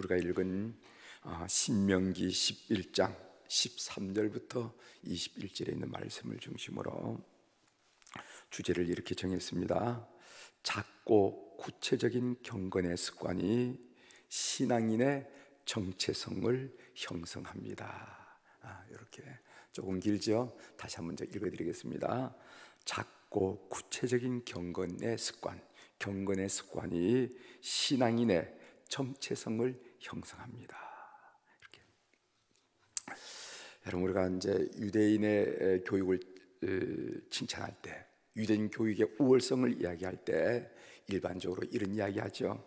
우리가 읽은 아, 신명기 11장 13절부터 21절에 있는 말씀을 중심으로 주제를 이렇게 정했습니다. 작고 구체적인 경건의 습관이 신앙인의 정체성을 형성합니다. 아, 이렇게 조금 길죠? 다시 한번 읽어드리겠습니다. 작고 구체적인 경건의 습관, 경건의 습관이 신앙인의 정체성을 형성합니다. 이렇게. 여러분 우리가 이제 유대인의 교육을 칭찬할 때 유대인 교육의 우월성을 이야기할 때 일반적으로 이런 이야기하죠.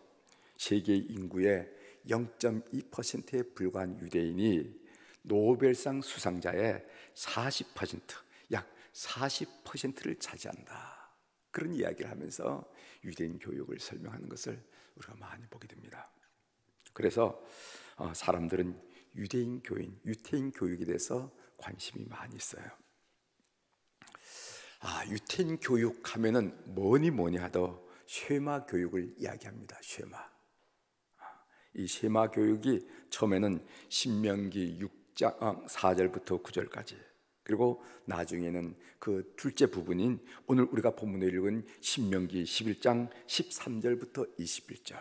세계 인구의 0.2%에 불과한 유대인이 노벨상 수상자의 40%, 약 40%를 차지한다. 그런 이야기를 하면서 유대인 교육을 설명하는 것을 우리가 많이 보게 됩니다. 그래서 어, 사람들은 유대인 교인, 유태인 교육에 대해서 관심이 많이 있어요. 아, 유태인 교육 하면은 뭐니 뭐니 하도 쉐마 교육을 이야기합니다. 쉐마. 아, 이 쉐마 교육이 처음에는 신명기 6장 4절부터 아, 9절까지 그리고 나중에는 그 둘째 부분인 오늘 우리가 본문에 읽은 신명기 11장 13절부터 21절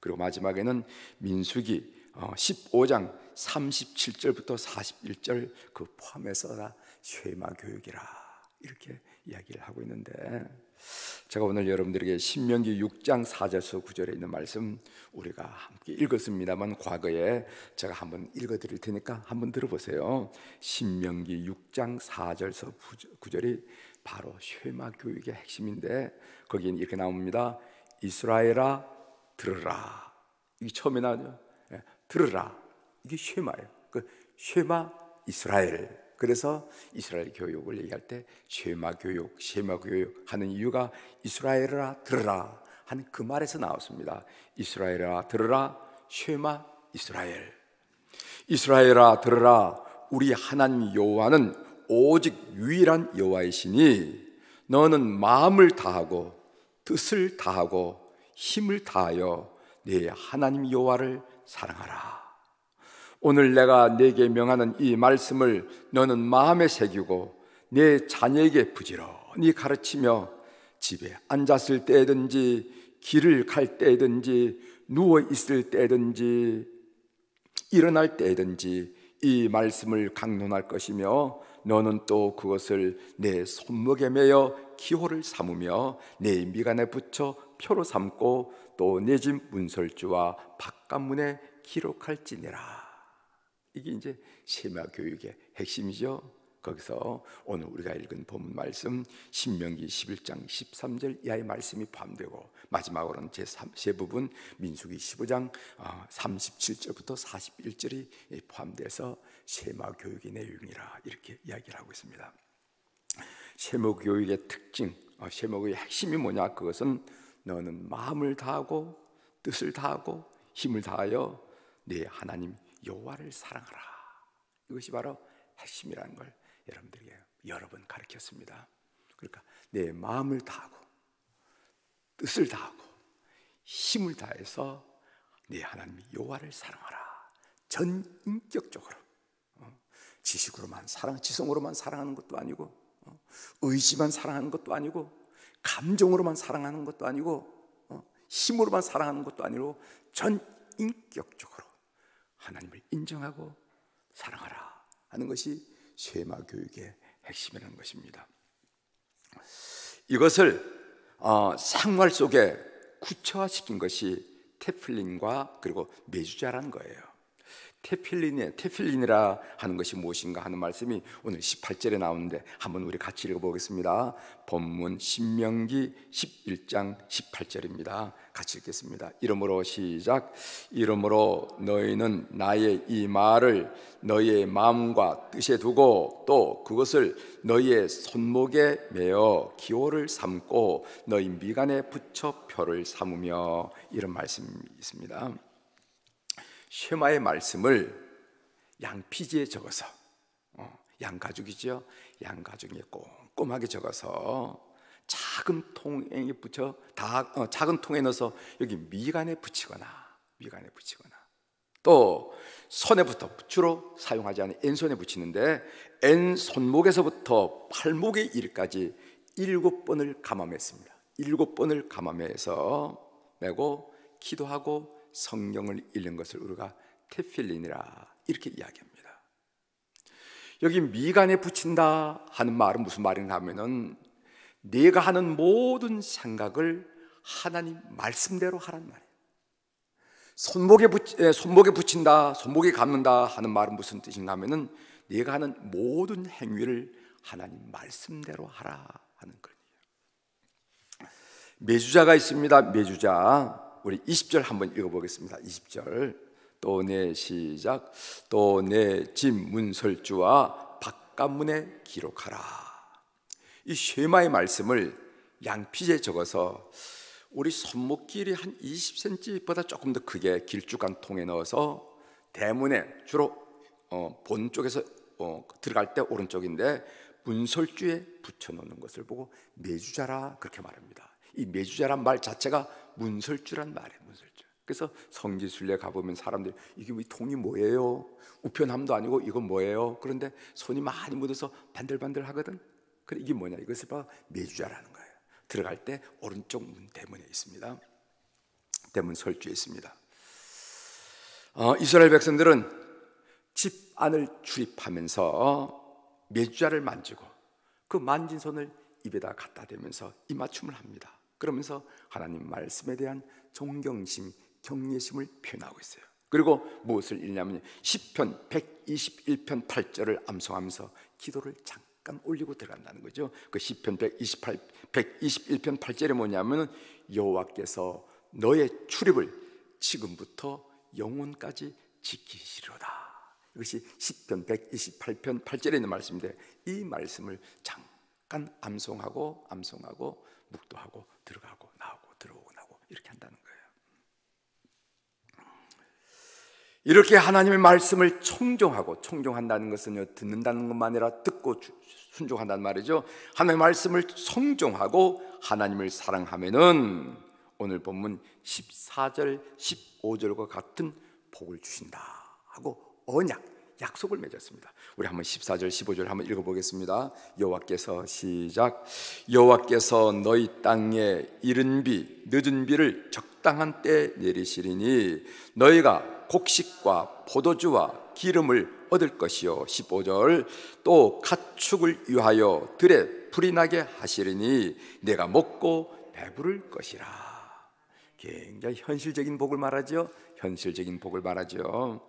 그리고 마지막에는 민수기 15장 37절부터 41절 그 포함해서 다 쉐마 교육이라 이렇게 이야기를 하고 있는데 제가 오늘 여러분들에게 신명기 6장 4절서 9절에 있는 말씀 우리가 함께 읽었습니다만 과거에 제가 한번 읽어드릴 테니까 한번 들어보세요 신명기 6장 4절서 9절이 바로 쉐마 교육의 핵심인데 거기는 이렇게 나옵니다 이스라엘아 들으라. 이게 처음에 나죠. 왔 들으라. 이게 쉐마예요. 그 쉐마 이스라엘. 그래서 이스라엘 교육을 얘기할 때 쉐마 교육, 쉐마 교육 하는 이유가 이스라엘아 들으라 하는 그 말에서 나왔습니다. 이스라엘아 들으라 쉐마 이스라엘. 이스라엘아 들으라 우리 하나님 여호와는 오직 유일한 여호와이시니 너는 마음을 다하고 뜻을 다하고 힘을 다하여 네 하나님 여호와를 사랑하라. 오늘 내가 네게 명하는 이 말씀을 너는 마음에 새기고 네 자녀에게 부지런히 가르치며 집에 앉았을 때든지 길을 갈 때든지 누워 있을 때든지 일어날 때든지 이 말씀을 강론할 것이며 너는 또 그것을 내 손목에 매어 기호를 삼으며 내 미간에 붙여 표로 삼고 또내집 문설주와 박관문에 기록할지니라. 이게 이제 세마 교육의 핵심이죠. 거기서 오늘 우리가 읽은 본문 말씀 신명기 11장 13절 이하의 말씀이 포함되고 마지막으로는 제3세 부분 민수기 15장 37절부터 아, 41절이 포함돼서 세마 교육의 내용이라 이렇게 이야기를 하고 있습니다. 세모 교육의 특징, 아, 세모 교육의 핵심이 뭐냐? 그것은 너는 마음을 다하고 뜻을 다하고 힘을 다하여 네 하나님 여호와를 사랑하라. 이것이 바로 핵심이라는 걸 여러분들에게 여러 번 가르쳤습니다. 그러니까 내 마음을 다하고 뜻을 다하고 힘을 다해서 내 하나님 여호와를 사랑하라. 전 인격적으로 어, 지식으로만 사랑, 지성으로만 사랑하는 것도 아니고 어, 의지만 사랑하는 것도 아니고 감정으로만 사랑하는 것도 아니고 어, 힘으로만 사랑하는 것도 아니고 전 인격적으로 하나님을 인정하고 사랑하라 하는 것이 쉐마 교육의 핵심이라는 것입니다. 이것을 어, 생활 속에 구체화시킨 것이 테플린과 그리고 메주자라는 거예요. 테필린의 테필린이라 하는 것이 무엇인가 하는 말씀이 오늘 18절에 나오는데 한번 우리 같이 읽어보겠습니다. 본문 신명기 11장 18절입니다. 같이 읽겠습니다. 이름으로 시작. 이름으로 너희는 나의 이 말을 너희의 마음과 뜻에 두고 또 그것을 너희의 손목에 매어 기호를 삼고 너희 미간에 붙여 표를 삼으며 이런 말씀이 있습니다. 쉐마의 말씀을 양피지에 적어서 어, 양가죽이죠. 양가죽에 꼼꼼하게 적어서 작은 통에 붙여 다 어, 작은 통에 넣어서 여기 미간에 붙이거나 미간에 붙이거나 또 손에부터 주로 사용하지 않은 왼손에 붙이는데 왼 손목에서부터 팔목의 일까지 일곱 번을 감암했습니다. 일곱 번을 감암해서 매고 기도하고 성령을잃는 것을 우리가 테필린이라 이렇게 이야기합니다. 여기 미간에 붙인다 하는 말은 무슨 말이냐 하면은 내가 하는 모든 생각을 하나님 말씀대로 하란 말이에요. 손목에 붙 손목에 붙인다, 손목에 감는다 하는 말은 무슨 뜻이냐 하면은 내가 하는 모든 행위를 하나님 말씀대로 하라 하는 거예요. 매주자가 있습니다. 매주자. 우리 20절 한번 읽어보겠습니다. 20절 또 내 시작 또 내집 네, 문설주와 바깥문에 기록하라. 이 쉐마의 말씀을 양피지에 적어서 우리 손목 길이 한 20cm보다 조금 더 크게 길쭉한 통에 넣어서 대문에 주로 어, 본 쪽에서 어, 들어갈 때 오른쪽인데 문설주에 붙여놓는 것을 보고 매주자라 그렇게 말합니다. 이 매주자란 말 자체가 문설주란 말이에요. 문설주. 그래서 성지순례 가보면 사람들이 이게 이 통이 뭐예요? 우편함도 아니고 이건 뭐예요? 그런데 손이 많이 묻어서 반들반들 하거든. 그래 이게 뭐냐? 이것을 봐 메주자라는 거예요. 들어갈 때 오른쪽 문 대문에 있습니다. 대문 설주에 있습니다. 어, 이스라엘 백성들은 집 안을 출입하면서 메주자를 만지고 그 만진 손을 입에다 갖다 대면서 이맞춤을 합니다. 그러면서 하나님 말씀에 대한 존경심, 경외심을 표현하고 있어요. 그리고 무엇을 읽냐면 10편 121편 8절을 암송하면서 기도를 잠깐 올리고 들어간다는 거죠. 그 10편 128, 121편 8절에 뭐냐면 여호와께서 너의 출입을 지금부터 영혼까지 지키시로다 이것이 10편 128편 8절에 있는 말씀인데 이 말씀을 잠깐 암송하고 암송하고 묵도하고 들어가고 나오고 들어오고 나오고 이렇게 한다는 거예요. 이렇게 하나님의 말씀을 청종하고 청종한다는 것은요 듣는다는 것만 아니라 듣고 순종한다는 말이죠. 하나님의 말씀을 청종하고 하나님을 사랑하면은 오늘 본문 14절 15절과 같은 복을 주신다 하고 언약 약속을 맺었습니다. 우리 한번 14절 15절 한번 읽어 보겠습니다. 여호와께서 시작 여호와께서 너희 땅에 이른 비 늦은 비를 적당한 때 내리시리니 너희가 곡식과 포도주와 기름을 얻을 것이요 15절 또 가축을 위하여 들에 풀이 나게 하시리니 내가 먹고 배부를 것이라 굉장히 현실적인 복을 말하죠 현실적인 복을 말하죠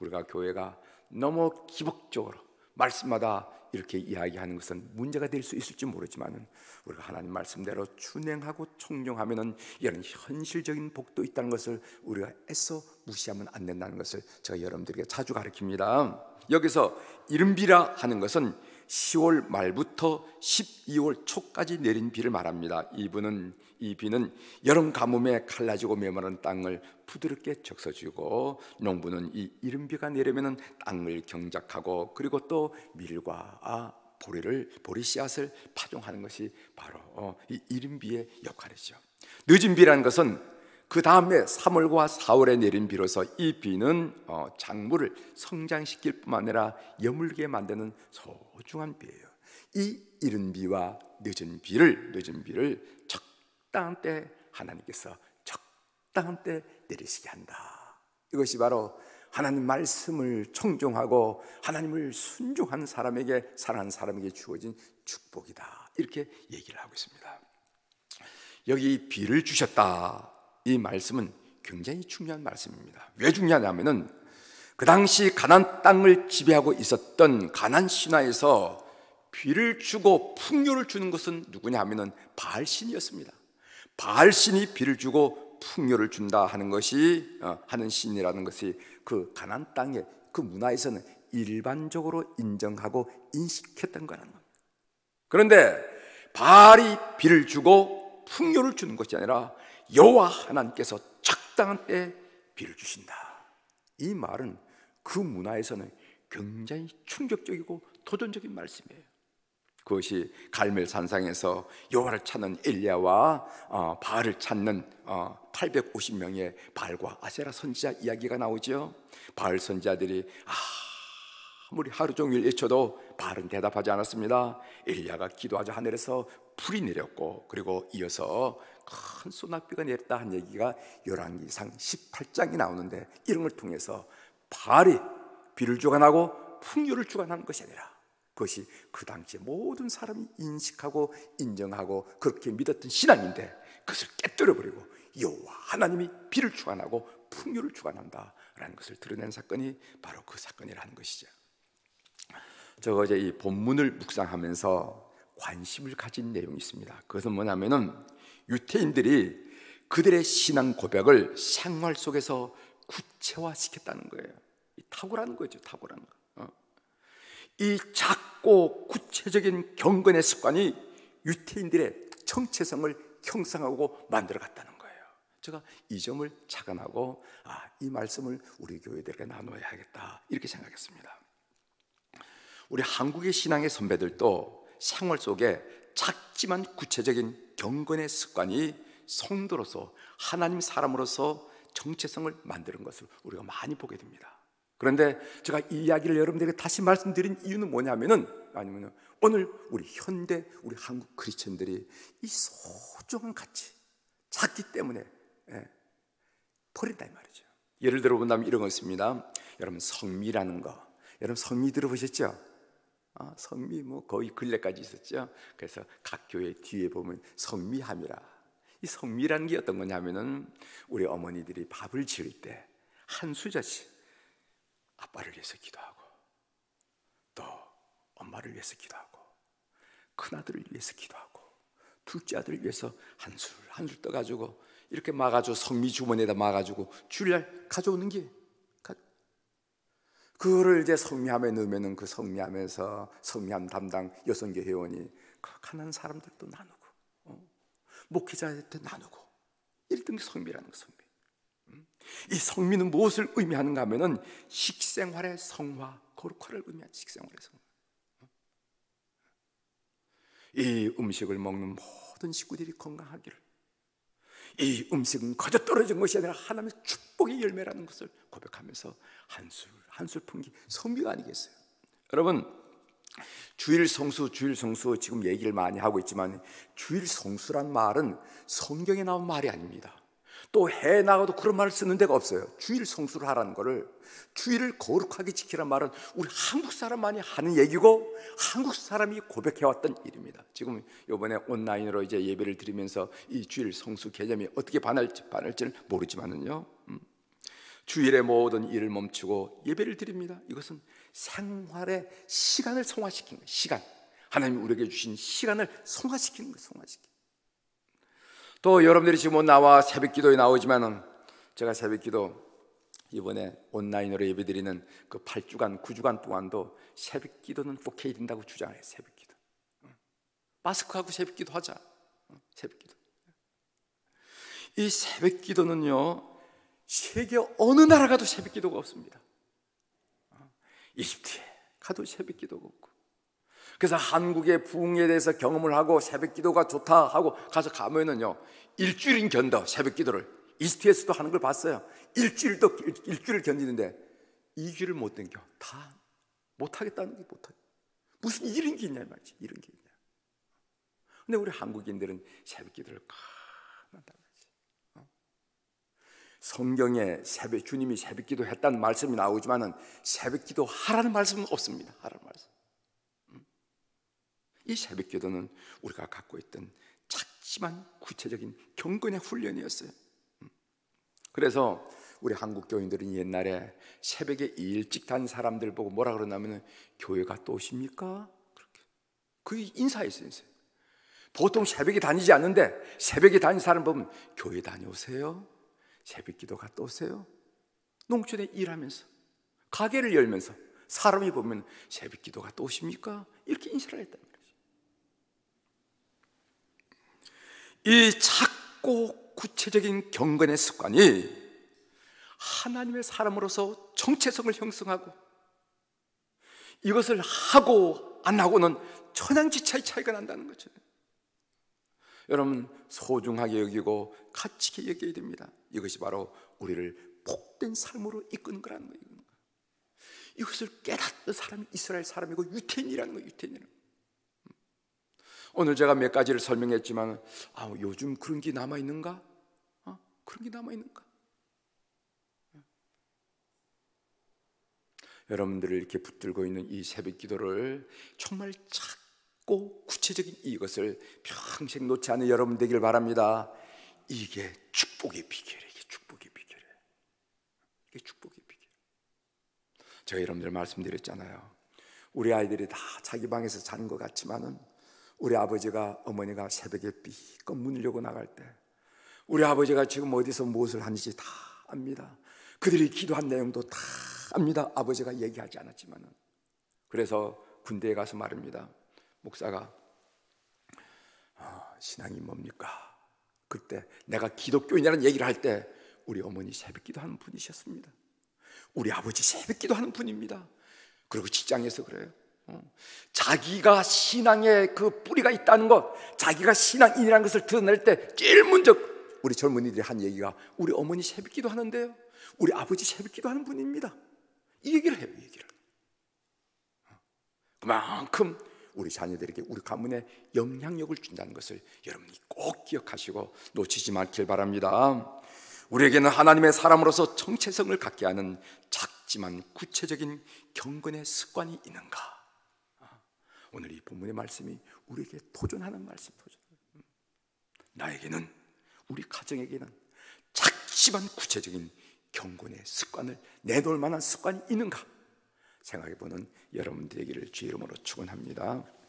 우리가 교회가 너무 기복적으로 말씀마다 이렇게 이야기하는 것은 문제가 될 수 있을지 모르지만 우리가 하나님 말씀대로 준행하고 총정하면 이런 현실적인 복도 있다는 것을 우리가 애써 무시하면 안 된다는 것을 제가 여러분들에게 자주 가르칩니다. 여기서 이름비라 하는 것은 10월 말부터 12월 초까지 내린 비를 말합니다. 이분은 이 비는 여름 가뭄에 갈라지고 메마른 땅을 부드럽게 적셔주고 농부는 이 이른 비가 내리면은 땅을 경작하고 그리고 또 밀과 아, 보리를 보리 씨앗을 파종하는 것이 바로 어, 이 이른 비의 역할이죠. 늦은 비라는 것은 그 다음에 3월과 4월에 내린 비로소 이 비는 어, 작물을 성장시킬 뿐만 아니라 여물게 만드는 소중한 비예요. 이 이른 비와 늦은 비를 늦은 비를 적당한 때 하나님께서 적당한 때 내리시게 한다. 이것이 바로 하나님 말씀을 청종하고 하나님을 순종한 사람에게 사랑한 사람에게 주어진 축복이다. 이렇게 얘기를 하고 있습니다. 여기 비를 주셨다. 이 말씀은 굉장히 중요한 말씀입니다. 왜 중요하냐면은 그 당시 가난 땅을 지배하고 있었던 가난 신화에서 비를 주고 풍요를 주는 것은 누구냐 하면은 바알 신이었습니다. 바알 신이 비를 주고 풍요를 준다 하는 것이 어, 하는 신이라는 것이 그 가난 땅의 그 문화에서는 일반적으로 인정하고 인식했던 거라는 겁니다. 그런데 바알이 비를 주고 풍요를 주는 것이 아니라 여호와 하나님께서 적당한 때 비를 주신다. 이 말은 그 문화에서는 굉장히 충격적이고 도전적인 말씀이에요. 그것이 갈멜 산상에서 여호와를 찾는 엘리야와 어, 바알을 찾는 어, 850명의 바알과 아세라 선지자 이야기가 나오죠. 바알 선지자들이 아, 아무리 하루 종일 외쳐도 바알은 대답하지 않았습니다. 엘리야가 기도하자 하늘에서 불이 내렸고 그리고 이어서 큰 소나비가 내렸다 한 얘기가 열왕기상 18장이 나오는데 이런 걸 통해서 바알이 비를 주관하고 풍요를 주관하는 것이 아니라 그것이 그당시 모든 사람이 인식하고 인정하고 그렇게 믿었던 신앙인데 그것을 깨뜨려 버리고 여호와 하나님이 비를 주관하고 풍요를 주관한다라는 것을 드러낸 사건이 바로 그 사건이라는 것이죠. 저 어제 이 본문을 묵상하면서 관심을 가진 내용이 있습니다. 그것은 뭐냐면은 유태인들이 그들의 신앙 고백을 생활 속에서 구체화시켰다는 거예요. 탁월한 거죠, 탁월한 거. 어. 이 작고 구체적인 경건의 습관이 유태인들의 정체성을 형성하고 만들어갔다는 거예요. 제가 이 점을 착안하고 아, 이 말씀을 우리 교회들에게 나눠야겠다 이렇게 생각했습니다. 우리 한국의 신앙의 선배들도 생활 속에 작지만 구체적인 경건의 습관이 성도로서 하나님 사람으로서 정체성을 만드는 것을 우리가 많이 보게 됩니다. 그런데 제가 이 이야기를 여러분들에게 다시 말씀드린 이유는 뭐냐면은 아니면 오늘 우리 현대 우리 한국 크리스천들이 이 소중한 가치 작기 때문에 예, 버린다 이 말이죠. 예를 들어 본다면 이런 것입니다 여러분 성미라는 거, 여러분 성미 들어보셨죠? 어, 성미 뭐 거의 근래까지 있었죠. 그래서 각 교회 뒤에 보면 성미함이라. 이 성미라는 게 어떤 거냐면은 우리 어머니들이 밥을 지을 때 한 수저씩 아빠를 위해서 기도하고 또 엄마를 위해서 기도하고 큰 아들을 위해서 기도하고 둘째 아들을 위해서 한술한술 떠가지고 이렇게 막아줘 성미 주머니에다 막아주고 주일날 가져오는 게 그거를 이제 성미함에 넣으면그 성미함에서 성미함 담당 여성계 회원이 그 가난한 사람들도 나누고 어? 목회자한테 나누고 1등 성미라는 거 성미. 음? 이 성미는 무엇을 의미하는가 하면은 식생활의 성화, 거룩화를 의미한 식생활의 성화. 음? 이 음식을 먹는 모든 식구들이 건강하기를 이 음식은 거저 떨어진 것이 아니라 하나님의 축복의 열매라는 것을 고백하면서 한술 한술 품기 선비가 아니겠어요. 여러분 주일 성수 주일 성수 지금 얘기를 많이 하고 있지만 주일 성수란 말은 성경에 나온 말이 아닙니다. 또해 나가도 그런 말을 쓰는 데가 없어요. 주일 성수를 하라는 거를 주일을 거룩하게 지키란 말은 우리 한국 사람만이 하는 얘기고 한국 사람이 고백해왔던 일입니다. 지금 이번에 온라인으로 이제 예배를 드리면서 이 주일 성수 개념이 어떻게 반할지 반할지는 모르지만은요. 음, 주일에 모든 일을 멈추고 예배를 드립니다. 이것은 생활의 시간을 성화시키는 거예요. 시간. 하나님 우리에게 주신 시간을 성화시키는 거예요. 성화시키. 또 여러분들이 지금 뭐 나와 새벽 기도에 나오지만은 제가 새벽 기도 이번에 온라인으로 예배 드리는 그 8주간, 9주간 동안도 새벽 기도는 꼭 해야 된다고 주장해요. 새벽 기도. 마스크하고 새벽 기도 하자. 새벽 기도. 이 새벽 기도는요, 세계 어느 나라 가도 새벽 기도가 없습니다. 이집트에 가도 새벽 기도고, 그래서 한국의 부흥에 대해서 경험을 하고 새벽 기도가 좋다 하고 가서 가면은요. 일주일은 견뎌 새벽 기도를. 이스트에서도 하는 걸 봤어요. 일주일도 일주일 견디는데 2주를 못 견뎌. 다 못 하겠다는 게 못해. 무슨 이런 게 있냐 말이지. 이런 게 있냐. 근데 우리 한국인들은 새벽 기도를 큰한다 어? 성경에 새벽 주님이 새벽 기도했다는 말씀이 나오지만은 새벽 기도 하라는 말씀은 없습니다. 하라는 말씀. 이 새벽 기도는 우리가 갖고 있던 작지만 구체적인 경건의 훈련이었어요. 음. 그래서 우리 한국 교인들은 옛날에 새벽에 일찍 단 사람들 보고 뭐라 그러냐면 교회 가또 오십니까? 그렇게. 그게 인사했어요 보통 새벽에 다니지 않는데 새벽에 다니는 사람 보면 교회 다녀오세요. 새벽 기도 가또 오세요. 농촌에 일하면서 가게를 열면서 사람이 보면 새벽 기도 가또 오십니까? 이렇게 인사를 했다 이 작고 구체적인 경건의 습관이 하나님의 사람으로서 정체성을 형성하고 이것을 하고 안 하고는 천양지차의 차이가 난다는 거죠. 여러분 소중하게 여기고 가치 있게 여겨야 됩니다. 이것이 바로 우리를 복된 삶으로 이끄는 거라는 거예요. 이것을 깨닫는 사람이 이스라엘 사람이고 유태인이라는 거예요. 유태인이라는 거예요. 오늘 제가 몇 가지를 설명했지만 아, 요즘 그런 게 남아 있는가? 어? 그런 게 남아 있는가? 예. 여러분들을 이렇게 붙들고 있는 이 새벽 기도를 정말 작고 구체적인 이것을 평생 놓지 않는 여러분 되길 바랍니다. 이게 축복의 비결이에요. 이게 축복의 비결이에요. 이게 축복의 비결. 제가 여러분들 말씀드렸잖아요. 우리 아이들이 다 자기 방에서 자는 것 같지만은 우리 아버지가 어머니가 새벽에 삐걱 문을 열고 나갈 때 우리 아버지가 지금 어디서 무엇을 하는지 다 압니다. 그들이 기도한 내용도 다 압니다. 아버지가 얘기하지 않았지만 그래서 군대에 가서 말입니다 목사가 어, 신앙이 뭡니까? 그때 내가 기독교인이라는 얘기를 할 때 우리 어머니 새벽 기도하는 분이셨습니다. 우리 아버지 새벽 기도하는 분입니다. 그리고 직장에서 그래요. 자기가 신앙의 그 뿌리가 있다는 것, 자기가 신앙인이라는 것을 드러낼 때 제일 먼저 우리 젊은이들이 한 얘기가 우리 어머니 새벽기도 하는데요. 우리 아버지 새벽기도 하는 분입니다. 이 얘기를 해요, 이 얘기를. 그만큼 우리 자녀들에게 우리 가문에 영향력을 준다는 것을 여러분이 꼭 기억하시고 놓치지 말길 바랍니다. 우리에게는 하나님의 사람으로서 정체성을 갖게 하는 작지만 구체적인 경건의 습관이 있는가? 오늘 이 본문의 말씀이 우리에게 도전하는 말씀, 도전. 나에게는, 우리 가정에게는 작지만 구체적인 경건의 습관을 내놓을 만한 습관이 있는가 생각해보는 여러분들에게를 주 이름으로 축원합니다.